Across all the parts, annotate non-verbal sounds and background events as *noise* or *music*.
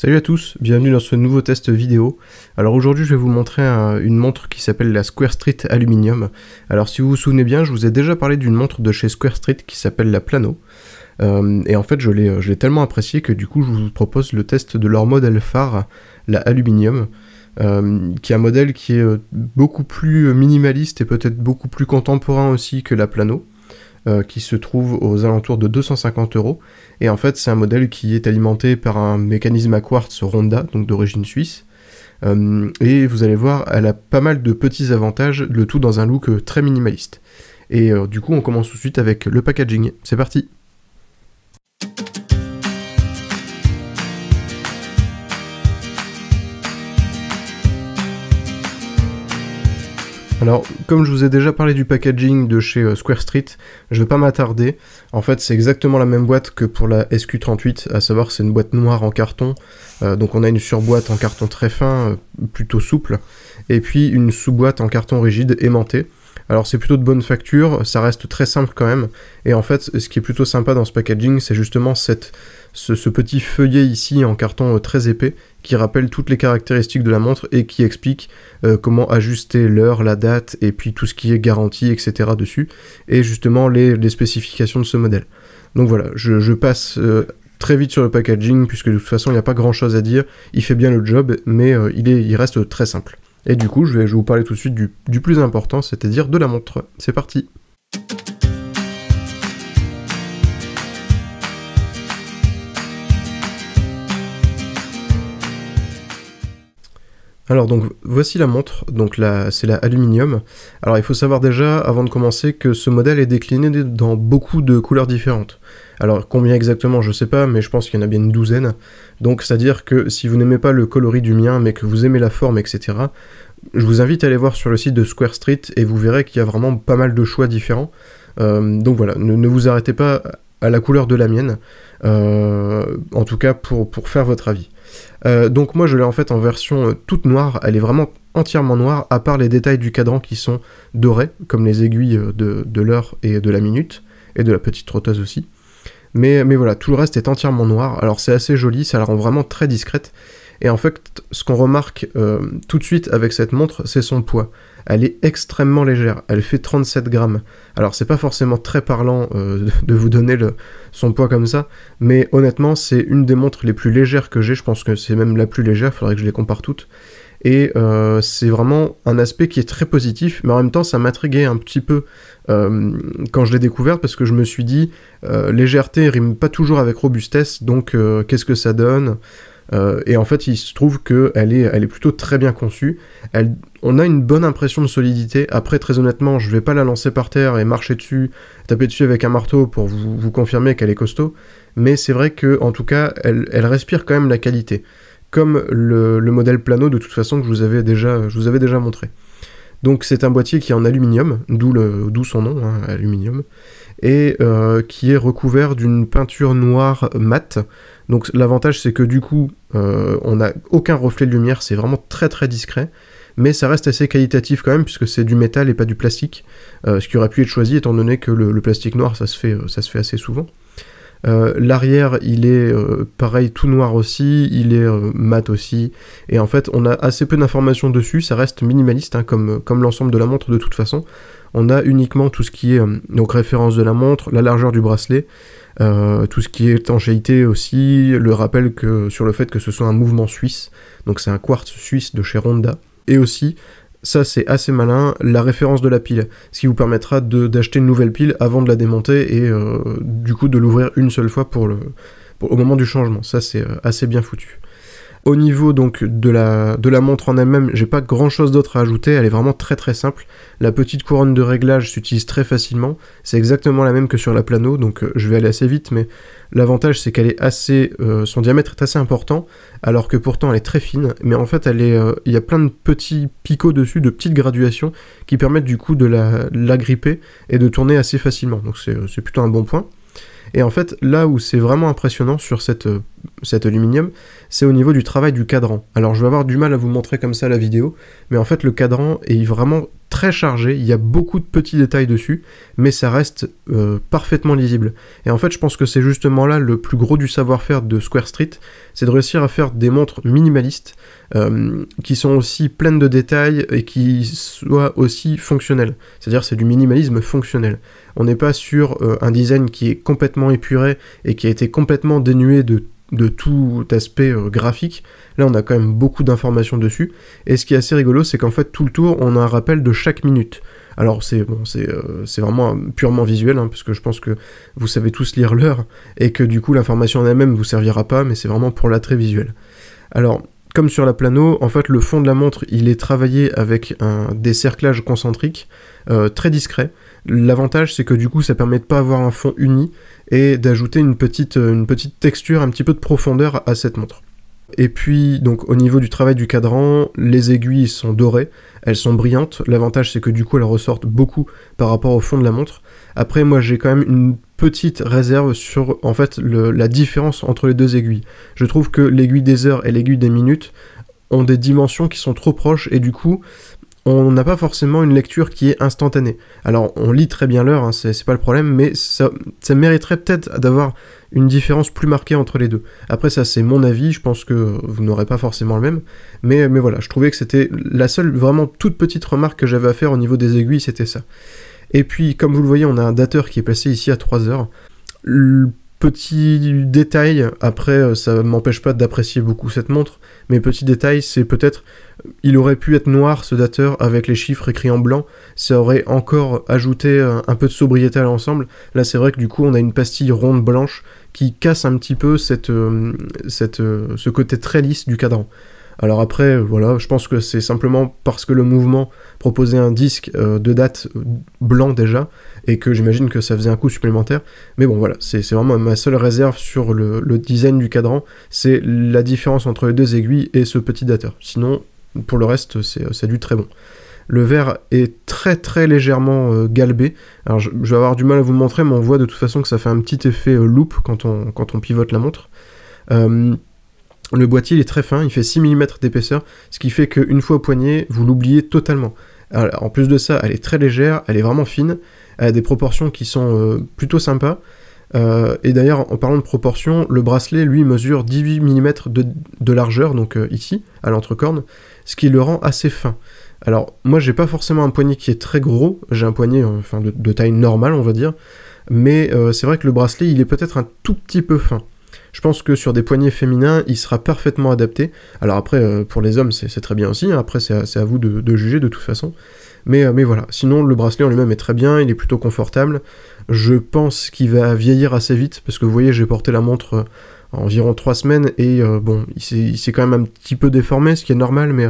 Salut à tous, bienvenue dans ce nouveau test vidéo. Alors aujourd'hui je vais vous montrer une montre qui s'appelle la Square Street Aluminium. Alors si vous vous souvenez bien, je vous ai déjà parlé d'une montre de chez Square Street qui s'appelle la Plano. Euh, et en fait je l'ai euh, tellement appréciée que du coup je vous propose le test de leur modèle phare, la Aluminium. Euh, qui est un modèle qui est beaucoup plus minimaliste et peut-être beaucoup plus contemporain aussi que la Plano. Euh, qui se trouve aux alentours de 250 euros. Et en fait, c'est un modèle qui est alimenté par un mécanisme à quartz Ronda, donc d'origine suisse. Euh, et vous allez voir, elle a pas mal de petits avantages, le tout dans un look euh, très minimaliste. Et du coup, on commence tout de suite avec le packaging. C'est parti! Alors, comme je vous ai déjà parlé du packaging de chez euh, Square Street, je ne vais pas m'attarder. En fait, c'est exactement la même boîte que pour la SQ38, à savoir c'est une boîte noire en carton. Euh, donc on a une surboîte en carton très fin, euh, plutôt souple, et puis une sous-boîte en carton rigide aimantée. Alors c'est plutôt de bonne facture, ça reste très simple quand même. Et en fait, ce qui est plutôt sympa dans ce packaging, c'est justement cette, ce, petit feuillet ici en carton euh, très épais qui rappelle toutes les caractéristiques de la montre et qui explique euh, comment ajuster l'heure, la date et puis tout ce qui est garantie, etc. dessus. Et justement les, spécifications de ce modèle. Donc voilà, je, passe euh, très vite sur le packaging puisque de toute façon il n'y a pas grand chose à dire. Il fait bien le job, mais il, est, il reste très simple. Et du coup, je vais, vous parler tout de suite du, du plus important, c'est-à-dire de la montre. C'est parti Alors donc voici la montre, donc là c'est l'aluminium, Alors il faut savoir déjà avant de commencer que ce modèle est décliné dans beaucoup de couleurs différentes. Alors combien exactement je sais pas mais je pense qu'il y en a bien une douzaine. Donc c'est-à-dire que si vous n'aimez pas le coloris du mien mais que vous aimez la forme etc. Je vous invite à aller voir sur le site de Square Street et vous verrez qu'il y a vraiment pas mal de choix différents. Euh, donc voilà, ne, vous arrêtez pas à la couleur de la mienne, euh, en tout cas pour, pour faire votre avis. Euh, donc moi je l'ai en fait en version euh, toute noire, elle est vraiment entièrement noire, à part les détails du cadran qui sont dorés, comme les aiguilles euh, de, l'heure et de la minute, et de la petite trotteuse aussi. Mais, voilà, tout le reste est entièrement noir, alors c'est assez joli, ça la rend vraiment très discrète, et en fait ce qu'on remarque tout de suite avec cette montre, c'est son poids elle est extrêmement légère. Elle fait 37 grammes. Alors c'est pas forcément très parlant euh, *laughs* de vous donner le, son poids comme ça, mais honnêtement c'est une des montres les plus légères que j'ai. Je pense que c'est même la plus légère. Faudrait que je les compare toutes. Et euh, c'est vraiment un aspect qui est très positif, mais en même temps ça m'intriguait un petit peu euh, quand je l'ai découverte parce que je me suis dit légèreté rime pas toujours avec robustesse, donc qu'est-ce que ça donne euh, et en fait, il se trouve qu'elle est, elle est plutôt très bien conçue. on a une bonne impression de solidité. Après, très honnêtement, je ne vais pas la lancer par terre et marcher dessus, taper dessus avec un marteau pour vous, confirmer qu'elle est costaud. Mais c'est vrai que, tout cas, elle, respire quand même la qualité. Comme le, modèle plano, de toute façon, que vous avais je vous avais déjà montré. Donc c'est un boîtier qui est en aluminium, d'où son nom, hein, aluminium, et euh, qui est recouvert d'une peinture noire mate. Donc l'avantage c'est que du coup euh, on n'a aucun reflet de lumière, c'est vraiment très très discret, mais ça reste assez qualitatif quand même puisque c'est du métal et pas du plastique, euh, ce qui aurait pu être choisi étant donné que le, le plastique noir ça se fait, ça se fait assez souvent. Euh, l'arrière, il est euh, pareil, tout noir aussi, il est euh, mat aussi. Et en fait, on a assez peu d'informations dessus, ça reste minimaliste, hein, comme, comme l'ensemble de la montre de toute façon. On a uniquement tout ce qui est donc référence de la montre, la largeur du bracelet, tout ce qui est étanchéité aussi, le rappel que, sur le fait que ce soit un mouvement suisse, donc c'est un quartz suisse de chez Ronda, et aussi ça, c'est assez malin, la référence de la pile, ce qui vous permettra d'acheter une nouvelle pile avant de la démonter et euh, du coup de l'ouvrir une seule fois pour le, au moment du changement. Ça, c'est euh, assez bien foutu. Au niveau donc de la, de la montre en elle-même, j'ai pas grand chose d'autre à ajouter, elle est vraiment très très simple. La petite couronne de réglage s'utilise très facilement, c'est exactement la même que sur la plano, donc euh, je vais aller assez vite, mais l'avantage c'est qu'elle est assez. Euh, son diamètre est assez important, alors que pourtant elle est très fine, mais en fait elle est. Euh, il y a plein de petits picots dessus, de petites graduations, qui permettent du coup de la, de la gripper et de tourner assez facilement. Donc c'est plutôt un bon point. Et en fait, là où c'est vraiment impressionnant sur cette, euh, cet aluminium, c'est au niveau du travail du cadran. Alors je vais avoir du mal à vous montrer comme ça la vidéo, mais en fait le cadran est vraiment très chargé, il y a beaucoup de petits détails dessus, mais ça reste euh, parfaitement lisible. Et en fait, je pense que c'est justement là le plus gros du savoir-faire de Square Street, c'est de réussir à faire des montres minimalistes euh, qui sont aussi pleines de détails et qui soient aussi fonctionnelles. C'est-à-dire, c'est du minimalisme fonctionnel. On n'est pas sur euh, un design qui est complètement épuré et qui a été complètement dénué de de tout aspect euh, graphique. Là, on a quand même beaucoup d'informations dessus. Et ce qui est assez rigolo, c'est qu'en fait, tout le tour, on a un rappel de chaque minute. Alors c'est bon, c'est euh, vraiment purement visuel, puisque hein, parce que je pense que vous savez tous lire l'heure, et que du coup l'information en elle-même ne vous servira pas, mais c'est vraiment pour l'attrait visuel. Alors comme sur la plano, en fait, le fond de la montre, il est travaillé avec un, des cerclages concentriques euh, très discrets. L'avantage, c'est que du coup, ça permet de pas avoir un fond uni et d'ajouter une petite, euh, une petite texture, un petit peu de profondeur à cette montre. Et puis, donc, au niveau du travail du cadran, les aiguilles sont dorées, elles sont brillantes. L'avantage, c'est que du coup, elles ressortent beaucoup par rapport au fond de la montre. Après, moi, j'ai quand même une petite réserve sur, en fait, la différence entre les deux aiguilles. Je trouve que l'aiguille des heures et l'aiguille des minutes ont des dimensions qui sont trop proches et du coup, on n'a pas forcément une lecture qui est instantanée. Alors on lit très bien l'heure, hein, c'est pas le problème, mais ça, ça mériterait peut-être d'avoir une différence plus marquée entre les deux. Après ça c'est mon avis, je pense que vous n'aurez pas forcément le même, mais, mais voilà, je trouvais que c'était la seule vraiment toute petite remarque que j'avais à faire au niveau des aiguilles, c'était ça. Et puis comme vous le voyez, on a un dateur qui est passé ici à 3 heures. Petit détail, après euh, ça m'empêche pas d'apprécier beaucoup cette montre, mais petit détail, c'est peut-être il aurait pu être noir ce dateur avec les chiffres écrits en blanc, ça aurait encore ajouté euh, un peu de sobriété à l'ensemble. Là c'est vrai que du coup on a une pastille ronde blanche qui casse un petit peu cette, euh, cette, ce côté très lisse du cadran. Alors après, voilà, je pense que c'est simplement parce que le mouvement proposait un disque euh, de date blanc déjà, et que j'imagine que ça faisait un coup supplémentaire. Mais bon, voilà, c'est vraiment ma seule réserve sur le, design du cadran, c'est la différence entre les deux aiguilles et ce petit dateur. Sinon, pour le reste, c'est du très bon. Le verre est très très légèrement euh, galbé. Alors je, vais avoir du mal à vous le montrer, mais on voit de toute façon que ça fait un petit effet euh, loop quand on, pivote la montre. Le boîtier est très fin, il fait 6 mm d'épaisseur, ce qui fait qu'une fois au poignet, vous l'oubliez totalement. en plus de ça, elle est très légère, elle est vraiment fine, elle a des proportions qui sont euh, plutôt sympas. Euh, et d'ailleurs, en parlant de proportions, le bracelet, lui, mesure 18 mm de, largeur, donc euh, ici, à l'entrecorne, ce qui le rend assez fin. Alors, moi, j'ai pas forcément un poignet qui est très gros, j'ai un poignet enfin, de, taille normale, on va dire, mais c'est vrai que le bracelet, il est peut-être un tout petit peu fin je pense que sur des poignets féminins, il sera parfaitement adapté. Alors après, euh, pour les hommes, c'est très bien aussi, hein. après c'est à, vous de, juger de toute façon. Euh, mais, voilà, sinon le bracelet en lui-même est très bien, il est plutôt confortable. Je pense qu'il va vieillir assez vite, parce que vous voyez, j'ai porté la montre euh, environ 3 semaines, et bon, il s'est quand même un petit peu déformé, ce qui est normal, mais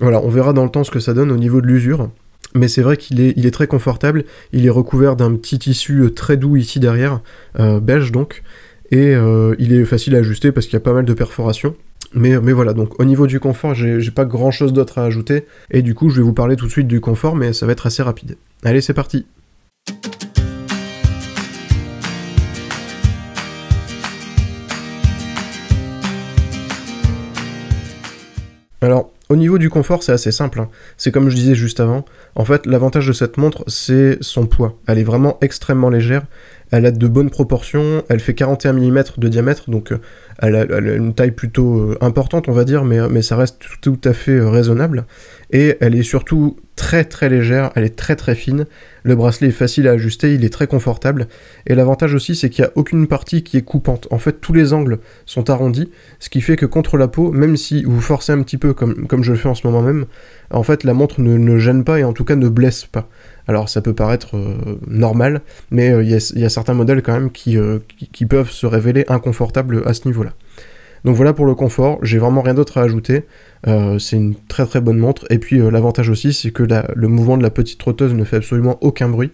voilà, on verra dans le temps ce que ça donne au niveau de l'usure mais c'est vrai qu'il est, très confortable, il est recouvert d'un petit tissu très doux ici derrière, belge donc, et euh, il est facile à ajuster parce qu'il y a pas mal de perforations. Mais, voilà, donc au niveau du confort, j'ai pas grand chose d'autre à ajouter, et du coup je vais vous parler tout de suite du confort, mais ça va être assez rapide. Allez, c'est parti Alors, au niveau du confort, c'est assez simple. Hein. C'est comme je disais juste avant. En fait, l'avantage de cette montre, c'est son poids. Elle est vraiment extrêmement légère elle a de bonnes proportions, elle fait 41 mm de diamètre, donc euh, elle a, une taille plutôt euh, importante, on va dire, mais, mais ça reste tout, à fait euh, raisonnable. Et elle est surtout très très légère, elle est très très fine, le bracelet est facile à ajuster, il est très confortable, et l'avantage aussi c'est qu'il n'y a aucune partie qui est coupante. En fait tous les angles sont arrondis, ce qui fait que contre la peau, même si vous forcez un petit peu comme, comme je le fais en ce moment même, en fait la montre ne, ne gêne pas et en tout cas ne blesse pas. Alors ça peut paraître euh, normal, mais euh, il y, a certains modèles quand même euh, qui, peuvent se révéler inconfortables à ce niveau-là. Donc voilà pour le confort, j'ai vraiment rien d'autre à ajouter, c'est une très très bonne montre, et puis l'avantage aussi c'est que le mouvement de la petite trotteuse ne fait absolument aucun bruit,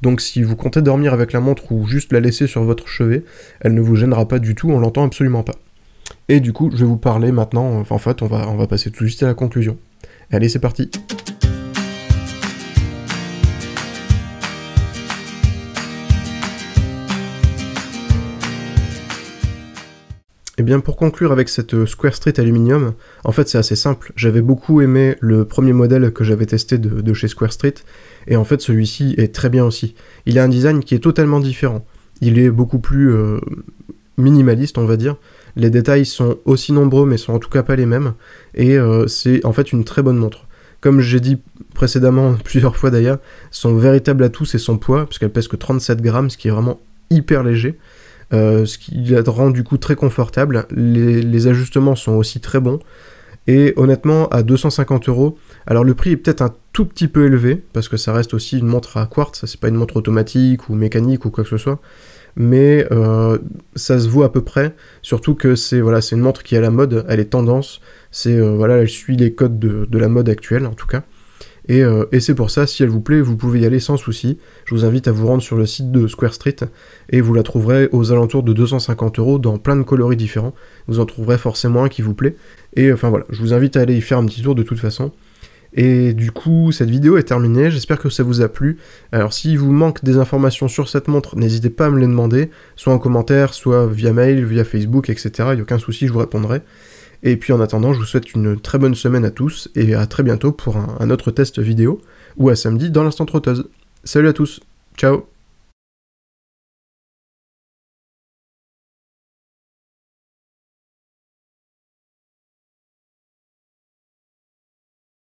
donc si vous comptez dormir avec la montre ou juste la laisser sur votre chevet, elle ne vous gênera pas du tout, on l'entend absolument pas. Et du coup je vais vous parler maintenant, enfin, en fait on va, passer tout juste à la conclusion. Allez c'est parti pour conclure avec cette euh, Square Street Aluminium, en fait c'est assez simple. J'avais beaucoup aimé le premier modèle que j'avais testé de, chez Square Street, et en fait celui-ci est très bien aussi. Il a un design qui est totalement différent. Il est beaucoup plus euh, minimaliste, on va dire. Les détails sont aussi nombreux, mais sont en tout cas pas les mêmes. Et euh, c'est en fait une très bonne montre. Comme j'ai dit précédemment, *laughs* plusieurs fois d'ailleurs, son véritable atout c'est son poids, puisqu'elle pèse que 37 grammes, ce qui est vraiment hyper léger. Euh, ce qui la rend du coup très confortable. Les, ajustements sont aussi très bons. Et honnêtement, à 250 euros, alors le prix est peut-être un tout petit peu élevé, parce que ça reste aussi une montre à quartz, c'est pas une montre automatique ou mécanique ou quoi que ce soit, mais euh, ça se vaut à peu près, surtout que c'est voilà, une montre qui est à la mode, elle est tendance, c'est euh, voilà, elle suit les codes de la mode actuelle en tout cas. Euh, et, c'est pour ça, si elle vous plaît, vous pouvez y aller sans souci. Je vous invite à vous rendre sur le site de Square Street et vous la trouverez aux alentours de 250 euros dans plein de coloris différents. Vous en trouverez forcément un qui vous plaît. Et euh, enfin voilà, je vous invite à aller y faire un petit tour de toute façon. Et du coup, cette vidéo est terminée, j'espère que ça vous a plu. Alors s'il vous manque des informations sur cette montre, n'hésitez pas à me les demander, soit en commentaire, soit via mail, via Facebook, etc. Il n'y a aucun souci, je vous répondrai. Et puis en attendant, je vous souhaite une très bonne semaine à tous et à très bientôt pour un, autre test vidéo ou à samedi dans l'instant trotteuse. Salut à tous, ciao